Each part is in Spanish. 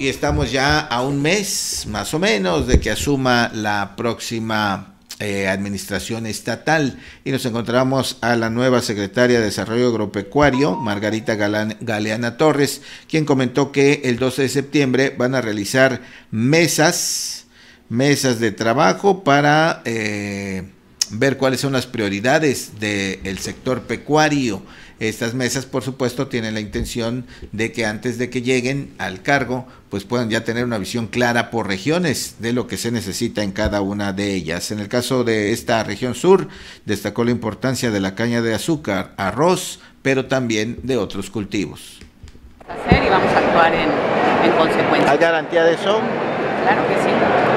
Y estamos ya a un mes, más o menos, de que asuma la próxima eh, administración estatal. Y nos encontramos a la nueva secretaria de Desarrollo Agropecuario, Margarita Galeana Torres, quien comentó que el 12 de septiembre van a realizar mesas, mesas de trabajo para... Eh, ver cuáles son las prioridades del sector pecuario. Estas mesas, por supuesto, tienen la intención de que antes de que lleguen al cargo, pues puedan ya tener una visión clara por regiones de lo que se necesita en cada una de ellas. En el caso de esta región sur, destacó la importancia de la caña de azúcar, arroz, pero también de otros cultivos. Hacer y vamos a actuar en consecuencia. ¿Hay garantía de eso? Claro que sí.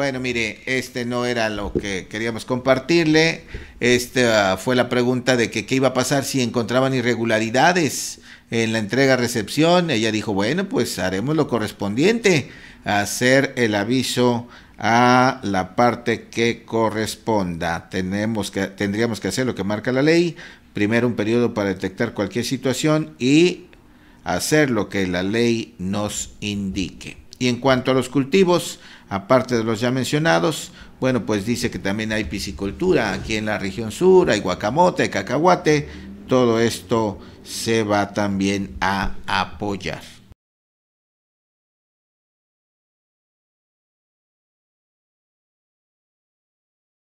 Bueno, mire, este no era lo que queríamos compartirle. Esta fue la pregunta de que qué iba a pasar si encontraban irregularidades en la entrega-recepción. Ella dijo, bueno, pues haremos lo correspondiente, hacer el aviso a la parte que corresponda. Tenemos que, tendríamos que hacer lo que marca la ley. Primero un periodo para detectar cualquier situación y hacer lo que la ley nos indique. Y en cuanto a los cultivos, aparte de los ya mencionados, bueno, pues dice que también hay piscicultura aquí en la región sur, hay guacamote, hay cacahuate, todo esto se va también a apoyar.